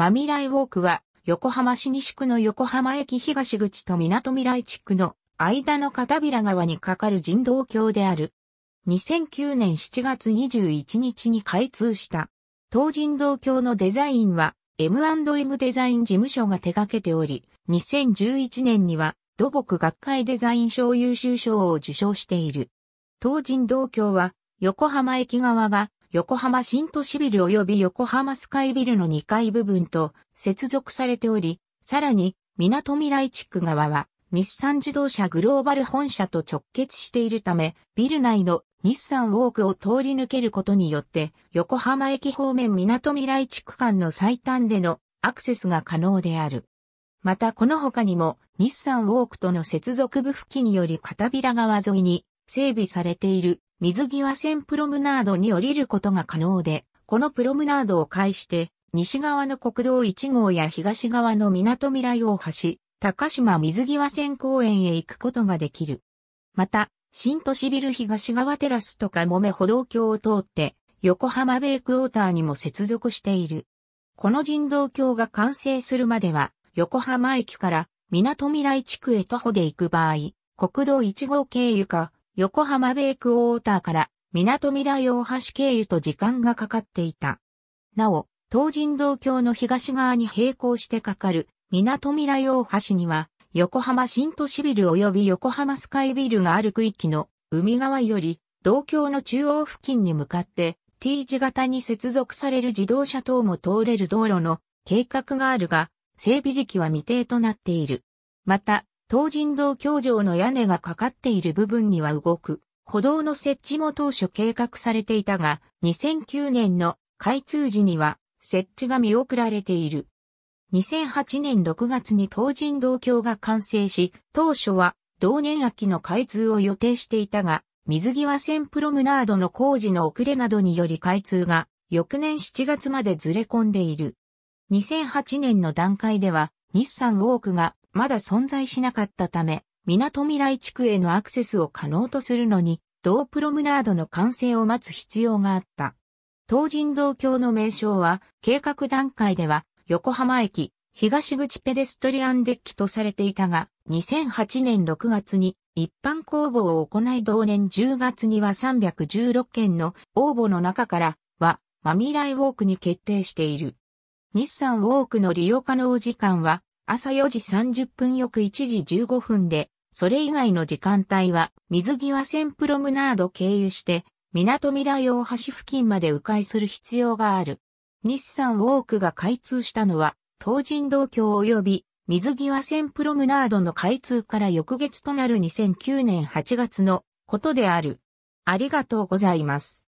マミライウォークは、横浜市西区の横浜駅東口と港未来地区の間の片平川に架かる人道橋である。2009年7月21日に開通した。当人道橋のデザインは M&M デザイン事務所が手掛けており、2011年には土木学会デザイン賞優秀賞を受賞している。当人道橋は横浜駅側が横浜新都市ビル及び横浜スカイビルの2階部分と接続されており、さらに、港未来地区側は、日産自動車グローバル本社と直結しているため、ビル内の日産ウォークを通り抜けることによって、横浜駅方面港未来地区間の最短でのアクセスが可能である。またこの他にも、日産ウォークとの接続部付近により片平川沿いに整備されている水際線プロムナードに降りることが可能で、このプロムナードを介して、西側の国道1号や東側の港未来大橋、高島水際線公園へ行くことができる。また、新都市ビル東側テラスとかもめ歩道橋を通って、横浜ベイクウォーターにも接続している。この人道橋が完成するまでは、横浜駅から港未来地区へ徒歩で行く場合、国道1号経由か、横浜ベイクウォーターから港未来大橋経由と時間がかかっていた。なお、東神道橋の東側に並行してかかる港未来大橋には、横浜新都市ビル及び横浜スカイビルがある区域の海側より、道橋の中央付近に向かって T 字型に接続される自動車等も通れる道路の計画があるが、整備時期は未定となっている。また、東人道橋上の屋根がかかっている部分には動く。歩道の設置も当初計画されていたが、2009年の開通時には設置が見送られている。2008年6月に東人道橋が完成し、当初は同年秋の開通を予定していたが、水際線プロムナードの工事の遅れなどにより開通が翌年7月までずれ込んでいる。2008年の段階では日産ウォークがまだ存在しなかったため、港未来地区へのアクセスを可能とするのに、同プロムナードの完成を待つ必要があった。東人道橋の名称は、計画段階では、横浜駅、東口ペデストリアンデッキとされていたが、2008年6月に一般公募を行い同年10月には316件の応募の中からは、マミライウォークに決定している。日産ウォークの利用可能時間は朝4時30分翌1時15分で、それ以外の時間帯は水際線プロムナード経由して、港未来大橋付近まで迂回する必要がある。日産ウォークが開通したのは、東人道橋及び水際線プロムナードの開通から翌月となる2009年8月のことである。ありがとうございます。